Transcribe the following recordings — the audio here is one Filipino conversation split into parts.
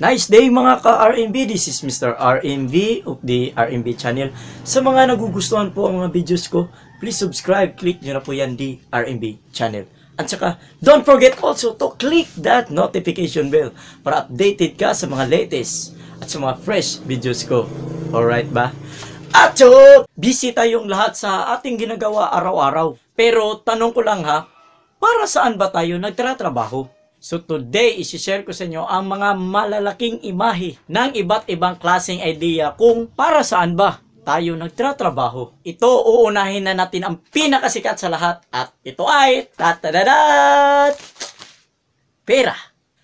Nice day mga ka rmb This is Mr. RNB of the RMB channel. Sa mga nagugustuhan po ang mga videos ko, please subscribe. Click nyo na po yan the RMB channel. At saka, don't forget also to click that notification bell para updated ka sa mga latest at sa mga fresh videos ko. Alright ba? At so, busy tayong lahat sa ating ginagawa araw-araw. Pero tanong ko lang ha, para saan ba tayo nagtratrabaho? So today, isi-share ko sa inyo ang mga malalaking imahe ng iba't ibang klaseng idea kung para saan ba tayo nagtratrabaho. Ito, uunahin na natin ang pinakasikat sa lahat at ito ay tatadadat! Pera!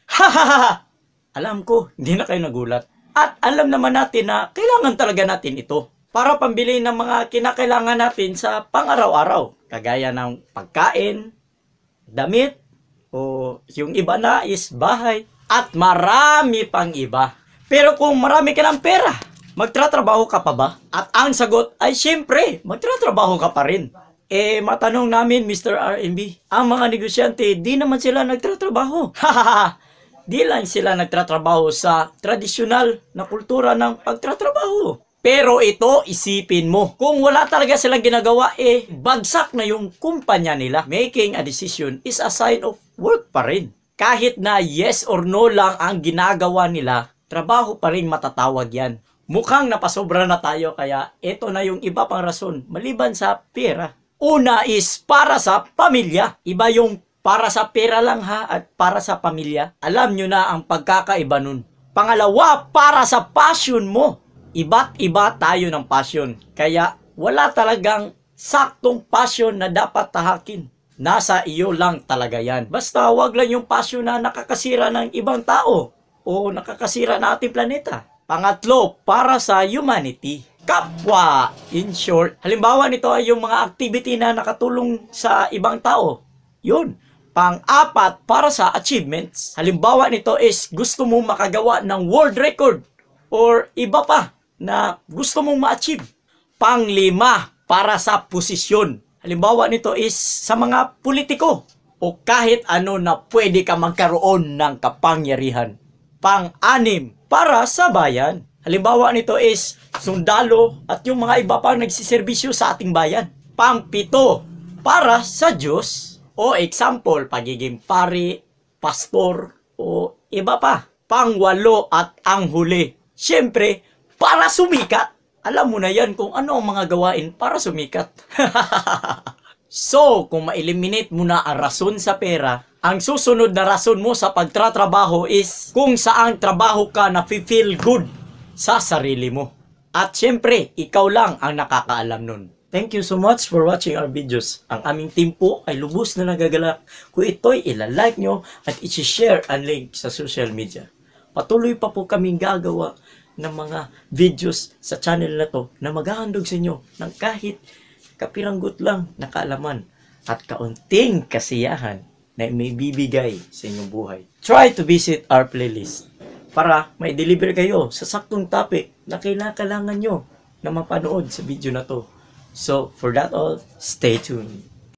Hahaha! alam ko, hindi na kayo nagulat. At alam naman natin na kailangan talaga natin ito para pambili ng mga kinakailangan natin sa pang-araw-araw. Kagaya ng pagkain, damit, o yung iba na is bahay at marami pang iba. Pero kung marami ka ng pera, magtratrabaho ka pa ba? At ang sagot ay siyempre, magtratrabaho ka pa rin. Eh, matanong namin, Mr. RMB, ang mga negosyante, di naman sila nagtratrabaho. di lang sila nagtratrabaho sa tradisyonal na kultura ng pagtratrabaho. Pero ito, isipin mo, kung wala talaga silang ginagawa, eh, bagsak na yung kumpanya nila. Making a decision is a sign of work pa rin. Kahit na yes or no lang ang ginagawa nila, trabaho pa rin matatawag yan. Mukhang napasobra na tayo kaya ito na yung iba pang rason maliban sa pera. Una is para sa pamilya. Iba yung para sa pera lang ha at para sa pamilya. Alam nyo na ang pagkakaiba nun. Pangalawa, para sa passion mo iba't iba tayo ng passion. Kaya wala talagang saktong passion na dapat tahakin. Nasa iyo lang talaga yan. Basta wag lang yung passion na nakakasira ng ibang tao o nakakasira ng ating planeta. Pangatlo, para sa humanity. Kapwa, in short. Halimbawa nito ay yung mga activity na nakatulong sa ibang tao. Yun. Pang-apat, para sa achievements. Halimbawa nito is gusto mo makagawa ng world record or iba pa na gusto mong ma-achieve. Panglima para sa posisyon. Halimbawa nito is sa mga politiko o kahit ano na pwede ka magkaroon ng kapangyarihan. Pang-anim para sa bayan. Halimbawa nito is sundalo at yung mga iba pang nagsiservisyo sa ating bayan. Pang-pito para sa Diyos. O example, pagiging pari, pastor, o iba pa. Pangwalo at ang huli. Siyempre, para sumikat. Alam mo na yan kung ano ang mga gawain para sumikat. so, kung ma-eliminate mo na ang rason sa pera, ang susunod na rason mo sa pagtratrabaho is kung saan trabaho ka na feel good sa sarili mo. At syempre, ikaw lang ang nakakaalam nun. Thank you so much for watching our videos. Ang aming team po ay lubos na nagagalak. Kung ito'y ilalike nyo at i share ang link sa social media. Patuloy pa po kaming gagawa ng mga videos sa channel na to na maghahandog sa inyo ng kahit kapiranggot lang na kaalaman at kaunting kasiyahan na may bibigay sa inyong buhay. Try to visit our playlist para may deliver kayo sa saktong topic na kailangan nyo na mapanood sa video na to. So, for that all, stay tuned.